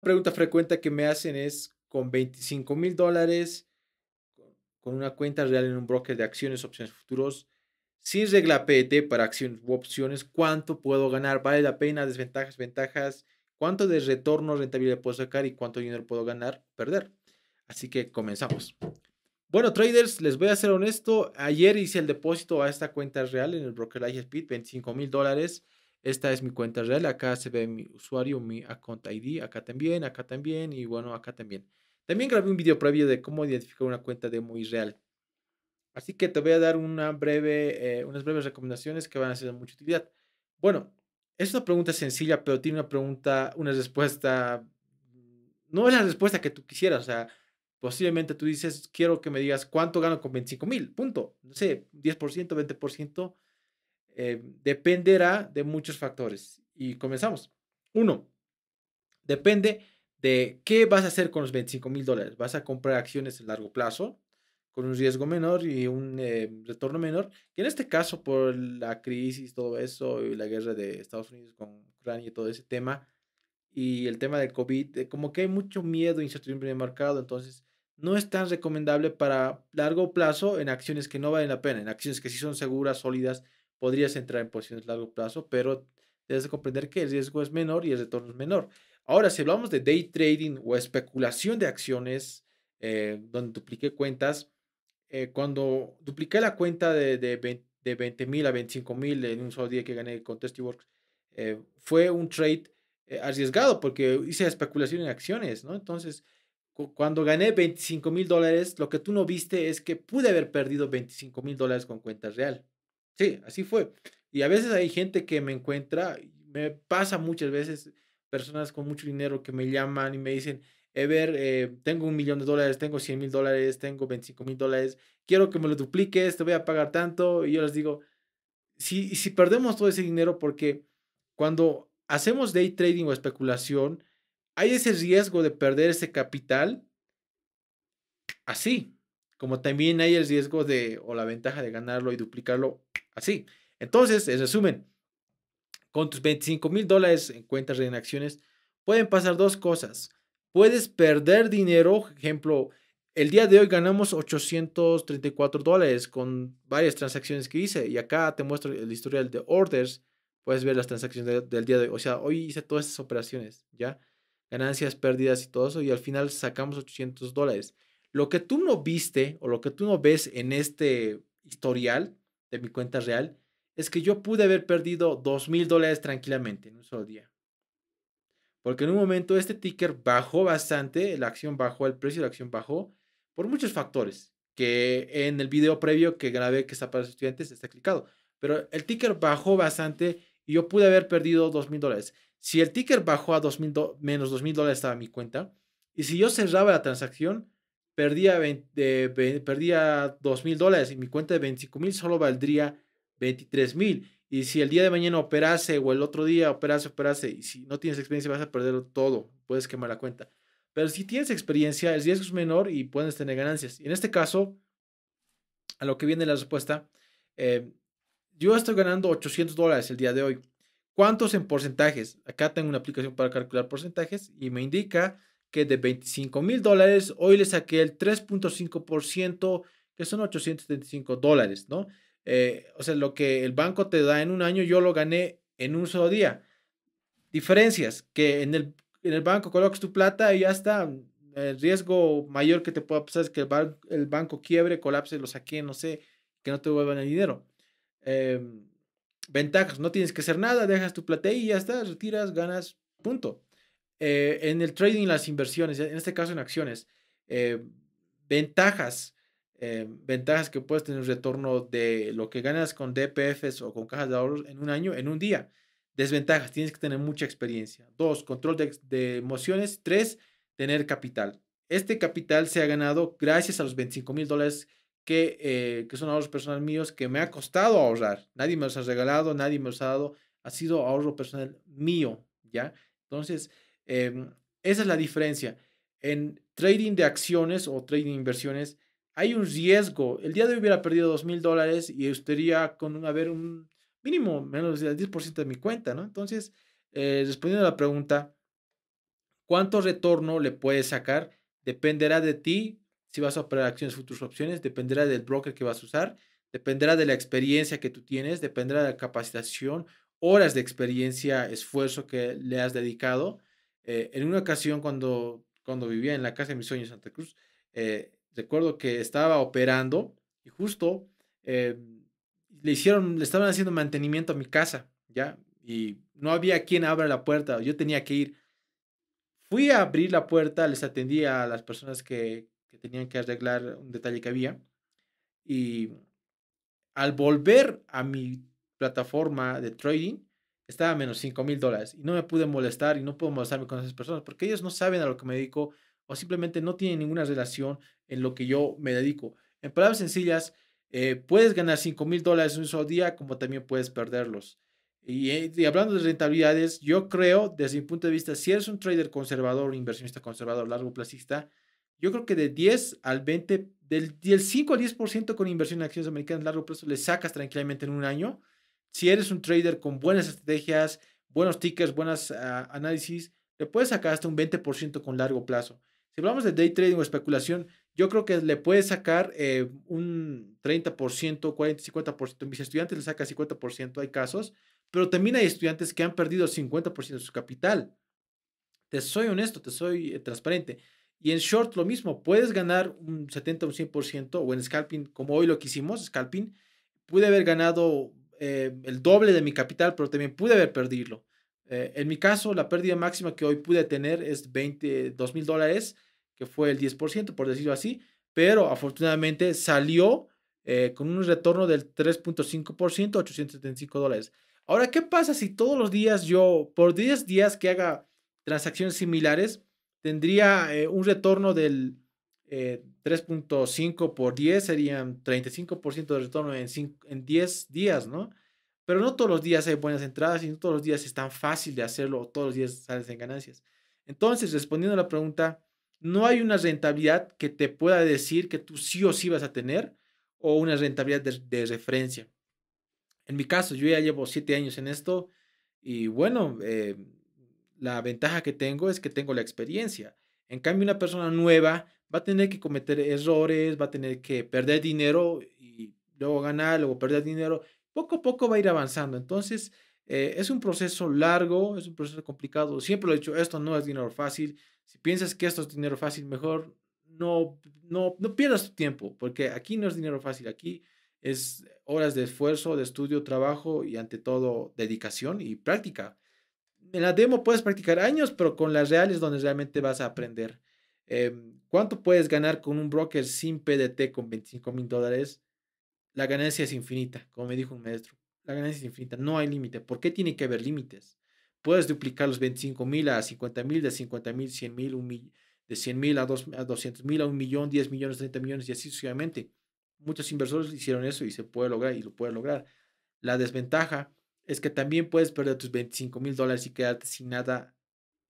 pregunta frecuente que me hacen es, con 25 mil dólares, con una cuenta real en un broker de acciones, opciones futuros, sin regla PET para acciones u opciones, ¿cuánto puedo ganar? ¿Vale la pena? ¿Desventajas, ventajas? ¿Cuánto de retorno rentable puedo sacar y cuánto dinero puedo ganar, perder? Así que comenzamos. Bueno, traders, les voy a ser honesto. Ayer hice el depósito a esta cuenta real en el broker Lightspeed, 25 mil dólares. Esta es mi cuenta real, acá se ve mi usuario, mi account ID, acá también, acá también y bueno, acá también. También grabé un video previo de cómo identificar una cuenta de muy real. Así que te voy a dar eh, unas breves recomendaciones que van a ser de mucha utilidad. Bueno, es una pregunta sencilla, pero tiene una pregunta, una respuesta, mm, no es la respuesta que tú quisieras, o sea, posiblemente tú dices, quiero que me digas cuánto gano con 25 mil, punto, no sé, 10%, 20%, eh, dependerá de muchos factores. Y comenzamos. Uno, depende de qué vas a hacer con los 25 mil dólares. ¿Vas a comprar acciones a largo plazo con un riesgo menor y un eh, retorno menor? Que en este caso, por la crisis, todo eso, y la guerra de Estados Unidos con Ucrania y todo ese tema, y el tema del COVID, eh, como que hay mucho miedo, incertidumbre el mercado, entonces no es tan recomendable para largo plazo en acciones que no valen la pena, en acciones que sí son seguras, sólidas, podrías entrar en posiciones a largo plazo, pero debes comprender que el riesgo es menor y el retorno es menor. Ahora, si hablamos de day trading o especulación de acciones, eh, donde dupliqué cuentas, eh, cuando dupliqué la cuenta de, de 20 mil a 25 mil en un solo día que gané con Testiworks, eh, fue un trade arriesgado porque hice especulación en acciones, ¿no? Entonces, cuando gané 25 mil dólares, lo que tú no viste es que pude haber perdido 25 mil dólares con cuentas real. Sí, así fue. Y a veces hay gente que me encuentra, me pasa muchas veces, personas con mucho dinero que me llaman y me dicen, Ever, eh, eh, tengo un millón de dólares, tengo 100 mil dólares, tengo 25 mil dólares, quiero que me lo dupliques, te voy a pagar tanto. Y yo les digo, si, si perdemos todo ese dinero, porque cuando hacemos day trading o especulación, hay ese riesgo de perder ese capital así, como también hay el riesgo de o la ventaja de ganarlo y duplicarlo así. Entonces, en resumen, con tus 25 mil dólares en cuentas en acciones, pueden pasar dos cosas. Puedes perder dinero, ejemplo, el día de hoy ganamos 834 dólares con varias transacciones que hice y acá te muestro el historial de orders, puedes ver las transacciones del día de hoy, o sea, hoy hice todas esas operaciones, ¿ya? Ganancias, pérdidas y todo eso y al final sacamos 800 dólares. Lo que tú no viste o lo que tú no ves en este historial de mi cuenta real es que yo pude haber perdido dos mil dólares tranquilamente en un solo día. Porque en un momento este ticker bajó bastante, la acción bajó, el precio de la acción bajó por muchos factores que en el video previo que grabé que está para los estudiantes está explicado. Pero el ticker bajó bastante y yo pude haber perdido dos mil dólares. Si el ticker bajó a menos dos mil dólares estaba mi cuenta y si yo cerraba la transacción, perdía, 20, eh, perdía 2 mil dólares y mi cuenta de $25,000 solo valdría $23,000. Y si el día de mañana operase o el otro día operase, operase, y si no tienes experiencia vas a perder todo, puedes quemar la cuenta. Pero si tienes experiencia, el riesgo es menor y puedes tener ganancias. Y en este caso, a lo que viene la respuesta, eh, yo estoy ganando 800 dólares el día de hoy. ¿Cuántos en porcentajes? Acá tengo una aplicación para calcular porcentajes y me indica que de 25 mil dólares, hoy le saqué el 3.5%, que son 875 dólares, ¿no? Eh, o sea, lo que el banco te da en un año, yo lo gané en un solo día. Diferencias, que en el, en el banco colocas tu plata y ya está. El riesgo mayor que te pueda pasar es que el, banco quiebre, colapse, lo saque, no sé, que no te vuelvan el dinero. Em, ventajas, no tienes que hacer nada, dejas tu plata y ya está, retiras, ganas, punto. Eh, en el trading, las inversiones, en este caso en acciones, eh, ventajas, eh, ventajas que puedes tener un retorno de lo que ganas con DPFs o con cajas de ahorros en un año, en un día. Desventajas, tienes que tener mucha experiencia. Dos, control de, emociones. Tres, tener capital. Este capital se ha ganado gracias a los 25 mil dólares que, que, son ahorros personales míos que me ha costado ahorrar. Nadie me los ha regalado, nadie me los ha dado. Ha sido ahorro personal mío, ¿ya? Entonces, Em, esa es la diferencia. En trading de acciones o trading de inversiones hay un riesgo. El día de hoy hubiera perdido dos mil dólares y estaría con haber un mínimo menos del 10% de mi cuenta, ¿no? Entonces, eh, respondiendo a la pregunta, ¿cuánto retorno le puedes sacar? Dependerá de ti si vas a operar acciones, futuros, opciones, dependerá del broker que vas a usar, dependerá de la experiencia que tú tienes, dependerá de la capacitación, horas de experiencia, esfuerzo que le has dedicado. Eh, en una ocasión cuando, cuando vivía en la casa de mis sueños en Santa Cruz, eh, recuerdo que estaba operando y justo eh, le hicieron, le estaban haciendo mantenimiento a mi casa, ¿ya? Y no había quien abra la puerta, yo tenía que ir. Fui a abrir la puerta, les atendí a las personas que tenían que arreglar un detalle que había. Y al volver a mi plataforma de trading, estaba a menos 5 mil dólares y no me pude molestar y no puedo molestarme con esas personas porque ellos no saben a lo que me dedico o simplemente no tienen ninguna relación en lo que yo me dedico. En palabras sencillas, eh, puedes ganar 5 mil dólares en un solo día como también puedes perderlos. Eh, y, hablando de rentabilidades, yo creo, desde mi punto de vista, si eres un trader conservador, inversionista conservador, largo placista, yo creo que de 10 al 20, del, del 5 al 10% con inversión en acciones americanas a largo plazo, le sacas tranquilamente en un año si eres un trader con buenas estrategias, buenos tickers, buenos ah, análisis, le puedes sacar hasta un 20% con largo plazo. Si hablamos de day trading o especulación, yo creo que le puedes sacar eh, un 30%, 40, 50%. Mis estudiantes le saca 50%, hay casos, pero también hay estudiantes que han perdido 50% de su capital. Te soy honesto, te soy eh, transparente. Y en short lo mismo, puedes ganar un 70 o un 100% o en scalping, como hoy lo que hicimos, scalping, pude haber ganado eh, el doble de mi capital, pero también pude haber perdido. Eh, en mi caso, la pérdida máxima que hoy pude tener es 22 mil dólares, que fue el 10%, por decirlo así, pero afortunadamente salió eh, con un retorno del 3.5%, 875 dólares. Ahora, ¿qué pasa si todos los días yo, por 10 días que haga transacciones similares, tendría un retorno del 3.5 eh, por 10 serían 35% de retorno en, 10 días, ¿no? Pero no todos los días hay buenas entradas y no todos los días es tan fácil de hacerlo todos los días sales en ganancias. Entonces, respondiendo a la pregunta, no hay una rentabilidad que te pueda decir que tú sí o sí vas a tener o una rentabilidad de, referencia. En mi caso, yo ya llevo 7 años en esto y bueno, eh, la ventaja que tengo es que tengo la experiencia. En cambio, una persona nueva va a tener que cometer errores, va a tener que perder dinero y luego ganar, luego perder dinero. Poco a poco va a ir avanzando. Entonces, eh, es un proceso largo, es un proceso complicado. Siempre lo he dicho, esto no es dinero fácil. Si piensas que esto es dinero fácil, mejor no, no, no pierdas tu tiempo, porque aquí no es dinero fácil, aquí es horas de esfuerzo, de estudio, trabajo y ante todo dedicación y práctica. En la demo puedes practicar años, pero con las reales donde realmente vas a aprender. Em, ¿Cuánto puedes ganar con un broker sin PDT con 25 mil dólares? La ganancia es infinita, como me dijo un maestro. La ganancia es infinita, no hay límite. ¿Por qué tiene que haber límites? Puedes duplicar los 25 mil a 50 mil, de 50 mil, 100 mil, de 100 mil a, 200 mil, a un millón, 10 millones, 30 millones y así sucesivamente. Muchos inversores hicieron eso y se puede lograr y lo puede lograr. La desventaja es que también puedes perder tus 25 mil dólares y quedarte sin nada.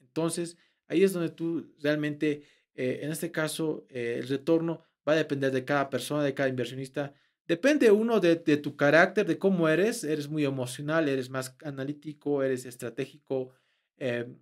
Entonces, ahí es donde tú realmente eh, en este caso, eh, el retorno va a depender de cada persona, de cada inversionista. Depende uno de, tu carácter, de cómo eres. Eres muy emocional, eres más analítico, eres estratégico. Em,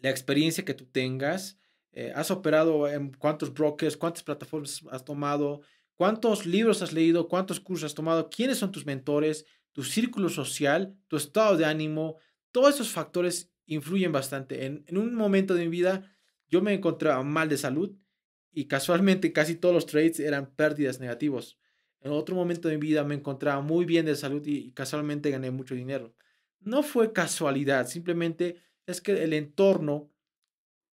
la experiencia que tú tengas. Eh, has operado en cuántos brokers, cuántas plataformas has tomado, cuántos libros has leído, cuántos cursos has tomado, quiénes son tus mentores, tu círculo social, tu estado de ánimo. Todos esos factores influyen bastante. En, en un momento de mi vida yo me encontraba mal de salud y casualmente casi todos los trades eran pérdidas negativos. En otro momento de mi vida me encontraba muy bien de salud y casualmente gané mucho dinero. No fue casualidad, simplemente es que el entorno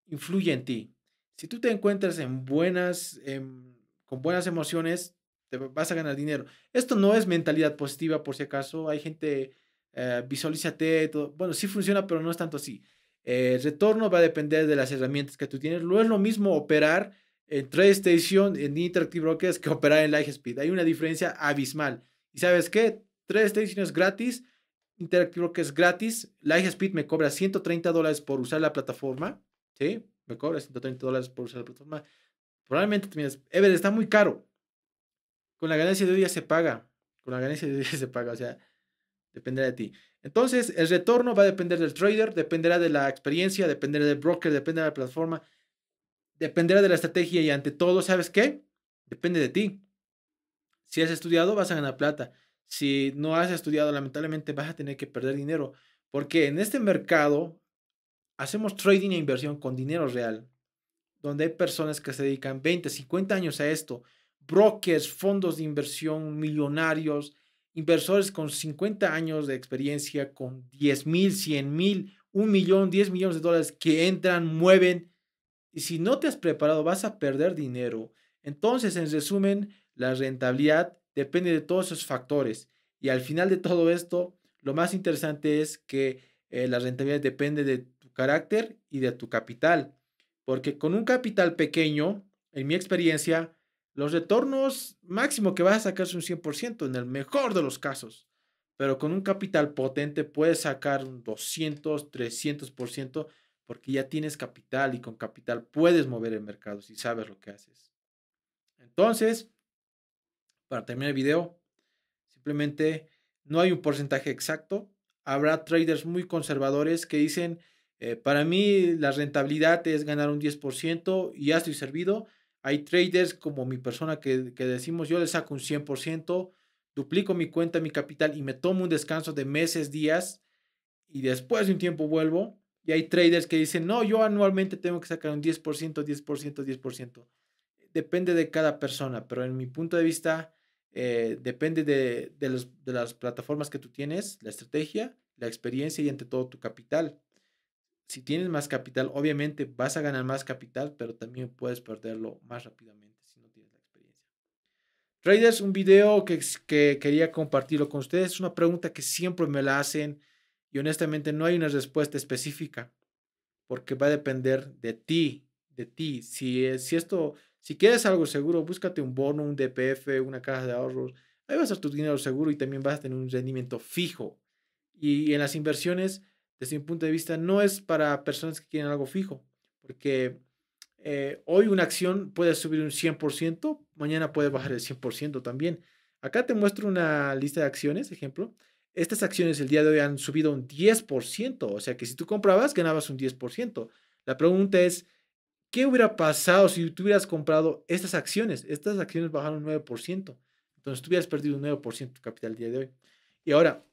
influye en ti. Si tú te encuentras en buenas, em, con buenas emociones, te vas a ganar dinero. Esto no es mentalidad positiva, por si acaso. Hay gente, eh, visualízate, todo. bueno, sí funciona, pero no es tanto así. Eh, el retorno va a depender de las herramientas que tú tienes. No es lo mismo operar en TradeStation, en Interactive Brokers, que operar en Lightspeed. Hay una diferencia abismal. ¿Y sabes qué? TradeStation es gratis, Interactive Brokers es gratis, Lightspeed me cobra 130 dólares por usar la plataforma. ¿Sí? Me cobra 130 dólares por usar la plataforma. Probablemente te Ever, está muy caro. Con la ganancia de hoy ya se paga. Con la ganancia de hoy ya se paga. O sea, dependerá de ti. Entonces, el retorno va a depender del trader, dependerá de la experiencia, dependerá del broker, dependerá de la plataforma, dependerá de la estrategia y ante todo, ¿sabes qué? Depende de ti. Si has estudiado, vas a ganar plata. Si no has estudiado, lamentablemente vas a tener que perder dinero. Porque en este mercado hacemos trading e inversión con dinero real, donde hay personas que se dedican 20, 50 años a esto, brokers, fondos de inversión, millonarios, inversores con 50 años de experiencia, con 10 mil, 100 mil, 1 millón, 10 millones de dólares que entran, mueven. Y si no te has preparado, vas a perder dinero. Entonces, en resumen, la rentabilidad depende de todos esos factores. Y al final de todo esto, lo más interesante es que eh, la rentabilidad depende de tu carácter y de tu capital. Porque con un capital pequeño, en mi experiencia, los retornos máximo que vas a sacar es un 100% en el mejor de los casos, pero con un capital potente puedes sacar un 200, 300% porque ya tienes capital y con capital puedes mover el mercado si sabes lo que haces. Entonces, para terminar el video, simplemente no hay un porcentaje exacto. Habrá traders muy conservadores que dicen, eh, para mí la rentabilidad es ganar un 10% y ya estoy servido. Hay traders como mi persona que, decimos, yo le saco un 100%, duplico mi cuenta, mi capital y me tomo un descanso de meses, días y después de un tiempo vuelvo. Y hay traders que dicen, no, yo anualmente tengo que sacar un 10%, 10%, 10%. Depende de cada persona, pero en mi punto de vista, eh, depende de, de las plataformas que tú tienes, la estrategia, la experiencia y ante todo tu capital si tienes más capital, obviamente vas a ganar más capital, pero también puedes perderlo más rápidamente si no tienes la experiencia. Traders, un video que, que quería compartirlo con ustedes. Es una pregunta que siempre me la hacen y honestamente no hay una respuesta específica porque va a depender de ti, de ti. Si, si esto, si quieres algo seguro, búscate un bono, un DPF, una caja de ahorros. Ahí vas a ser tu dinero seguro y también vas a tener un rendimiento fijo. Y en las inversiones, desde mi punto de vista, no es para personas que quieren algo fijo, porque eh, hoy una acción puede subir un 100%, mañana puede bajar el 100% también. Acá te muestro una lista de acciones, ejemplo. Estas acciones el día de hoy han subido un 10%, o sea que si tú comprabas, ganabas un 10%. La pregunta es, ¿qué hubiera pasado si tú hubieras comprado estas acciones? Estas acciones bajaron un 9%, entonces tú hubieras perdido un 9% de tu capital el día de hoy. Y ahora,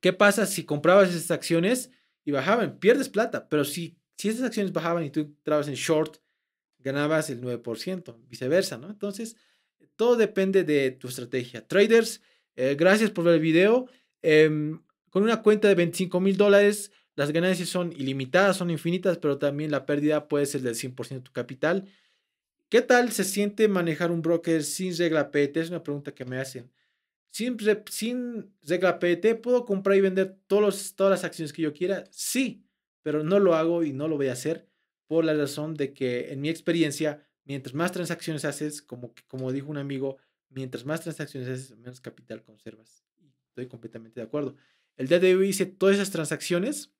¿Qué pasa si comprabas esas acciones y bajaban? Pierdes plata, pero si, si esas acciones bajaban y tú entrabas en short, ganabas el 9%, viceversa, ¿no? Entonces, todo depende de tu estrategia. Traders, eh, gracias por ver el video. Em, con una cuenta de 25 mil dólares, las ganancias son ilimitadas, son infinitas, pero también la pérdida puede ser del 100% de tu capital. ¿Qué tal se siente manejar un broker sin regla PET? Es una pregunta que me hacen sin, sin regla PT, ¿puedo comprar y vender todos todas las acciones que yo quiera? Sí, pero no lo hago y no lo voy a hacer por la razón de que en mi experiencia, mientras más transacciones haces, como, como dijo un amigo, mientras más transacciones haces, menos capital conservas. Estoy completamente de acuerdo. El día de hoy hice todas esas transacciones,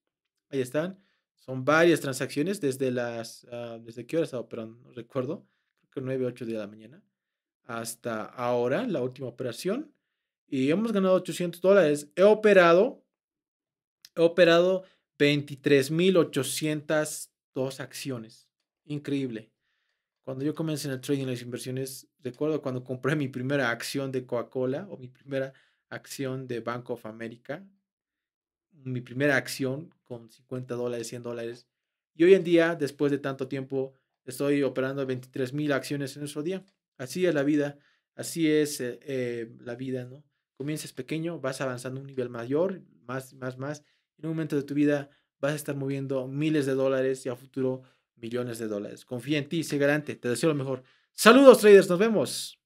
ahí están, son varias transacciones desde las, ah, desde qué hora estaba, operando? no recuerdo, creo que 9, 8 de la mañana, hasta ahora, la última operación, y hemos ganado 800 dólares. He operado, he operado 23.802 acciones. Increíble. Cuando yo comencé en el trading, en las inversiones, recuerdo cuando compré mi primera acción de Coca-Cola o mi primera acción de Bank of America, mi primera acción con 50 dólares, 100 dólares. Y hoy en día, después de tanto tiempo, estoy operando 23 mil acciones en nuestro día. Así es la vida, así es eh, eh, la vida, ¿no? comiences pequeño, vas avanzando a un nivel mayor, más, más, más. En un momento de tu vida vas a estar moviendo miles de dólares y a futuro millones de dólares. Confía en ti, sé garante, te deseo lo mejor. Saludos traders, nos vemos.